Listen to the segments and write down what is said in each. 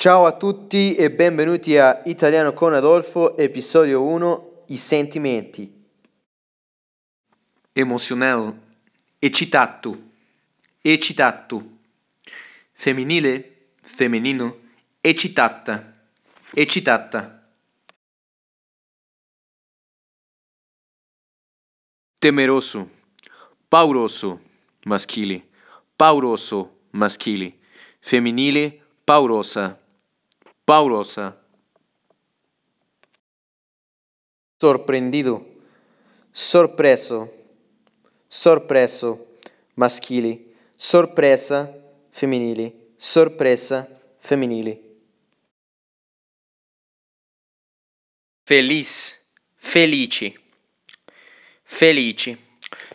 Ciao a tutti e benvenuti a Italiano con Adolfo, episodio 1, i sentimenti. Emozionale, eccitato, eccitato. Femminile, femminino, eccitata, eccitata. Temeroso, pauroso, maschile, pauroso, maschile, femminile, paurosa. Paulos. Sorprendido. Sorpreso. Sorpreso. Maschili. Sorpresa. Femminili. Sorpresa. Femminili. Feliz. Felici. Felici.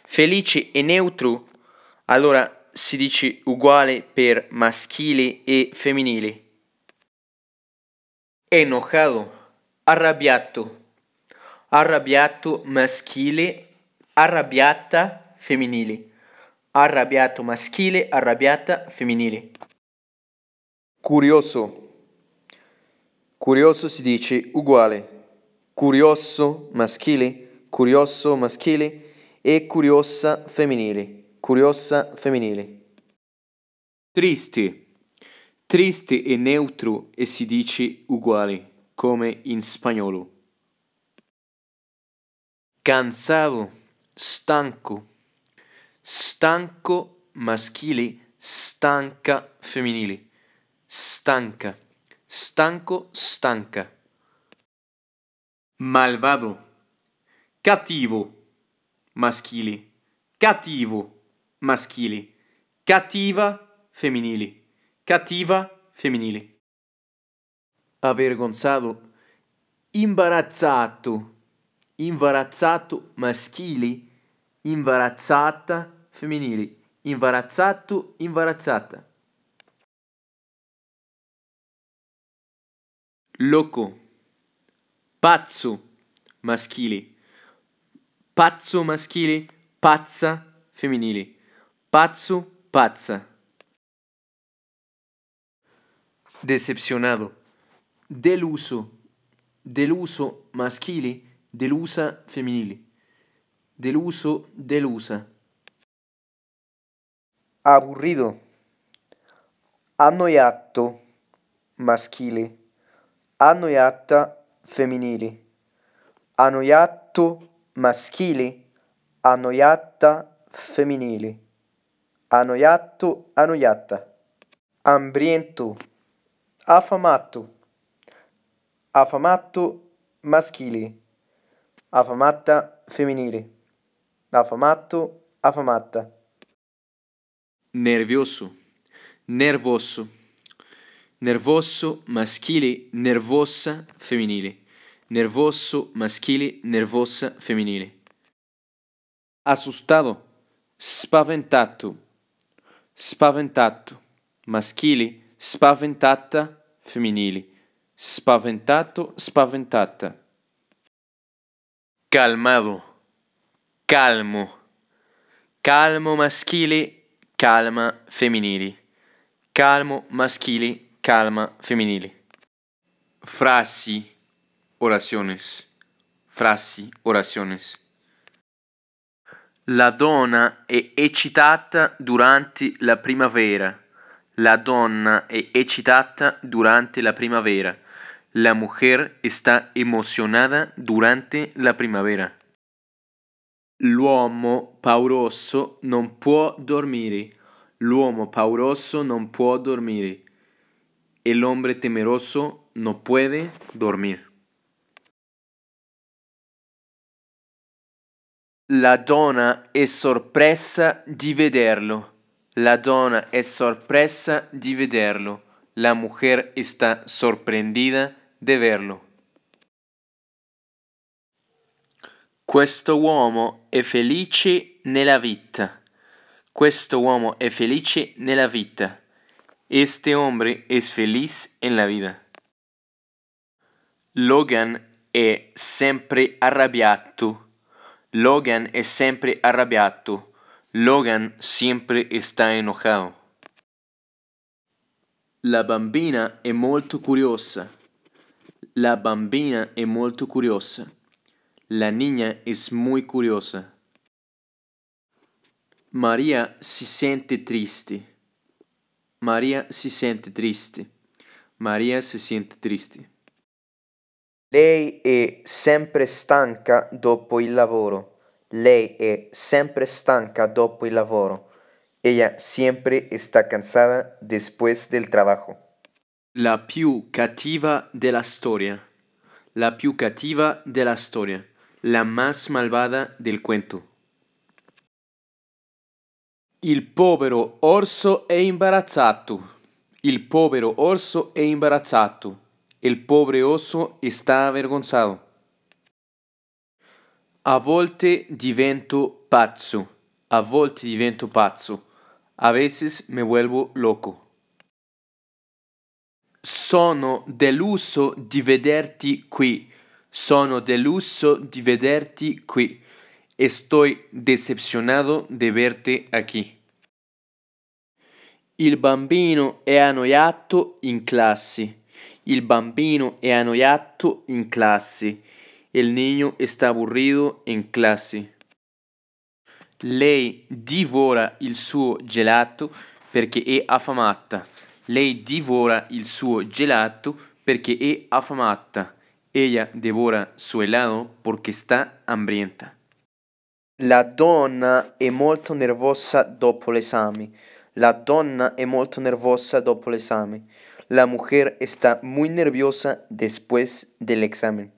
Felici e neutro. Allora si dice uguale per maschili e femminili enojado, arrabbiato, arrabbiato maschile, arrabbiata femminile, arrabbiato maschile, arrabbiata femminile. Curioso. Curioso si dice uguale. Curioso maschile, curioso maschile e curiosa femminile, curiosa femminile. Triste triste e neutro e si dice uguale, come in spagnolo. Cansato, stanco. Stanco maschile, stanca femminile. Stanca, stanco, stanca. Malvado, cattivo, maschile. Cattivo, maschile. Cattiva, femminile cattiva femminili. Avergonzato, imbarazzato, imbarazzato maschili, imbarazzata femminili, imbarazzato, imbarazzata. Loco, pazzo maschili, pazzo maschili, pazza femminili, pazzo, pazza. decepcionado, deluso, deluso maschili, delusa femminili, deluso, delusa. Aburrido, annoiato, maschili, annoiata, femminili, annoiato, maschili, annoiata, femminili, annoiato, annoiata, Hambriento. Afamattu. Afamattu maschili. Afamatta femminili. Afamattu, afamatta. Nervioso. Nervoso. Nervoso maschili, nervosa femminili. Nervoso maschili, nervosa femminili. Assustato. Spaventato. Spaventato maschili spaventata femminili, spaventato, spaventata. calmado calmo, calmo maschili, calma femminili, calmo maschili, calma femminili. Frasi, oraciones, frasi, oraciones. La donna è eccitata durante la primavera la donna è eccitata durante la primavera. La mujer está emozionata durante la primavera. L'uomo pauroso non può dormire. L'uomo pauroso non può dormire. El hombre temeroso no puede dormir. La donna è sorpresa di vederlo. La donna è sorpresa di vederlo. La mujer está sorprendida de verlo. Questo uomo è felice nella vita. Questo uomo è felice nella vita. Este hombre es feliz en la vida. Logan è sempre arrabbiato. Logan è sempre arrabbiato. Logan siempre está enojado. La bambina è molto curiosa. La bambina è molto curiosa. La niña es muy curiosa. María si siente triste. María si siente triste. María si siente triste. Lei è sempre stanca dopo il lavoro. Lei è sempre stanca dopo il lavoro. Ella siempre está cansada después del trabajo. La più cattiva della storia. La più cattiva della storia. La más malvada del cuento. Il povero orso è imbarazzato. Il povero orso è imbarazzato. El pobre oso está avergonzado. A volte divento pazzo, a volte divento pazzo, a veces me vuelvo loco. Sono deluso di vederti qui, sono deluso di vederti qui. Estoy decepcionado de verte aquí. Il bambino è annoiato in classe. Il bambino è annoiato in classe. El niño está aburrido en clase. Lei divora el suo gelato porque es affamata. Lei divora el suo gelato porque es affamata. Ella devora su helado porque está hambrienta. La donna è molto nervosa dopo l'esame. La donna è molto nervosa dopo l'esame. La mujer está muy nerviosa después del examen.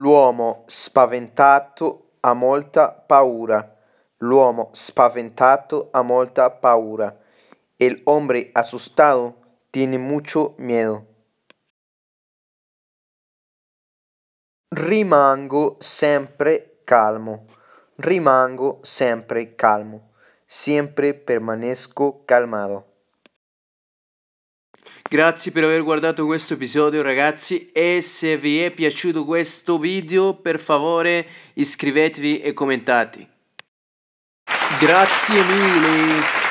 L'uomo spaventato ha molta paura. L'uomo spaventato ha molta paura. El hombre asustado tiene mucho miedo. Rimango sempre calmo. Rimango sempre calmo. Siempre permanezco calmado. Grazie per aver guardato questo episodio ragazzi e se vi è piaciuto questo video per favore iscrivetevi e commentate. Grazie mille!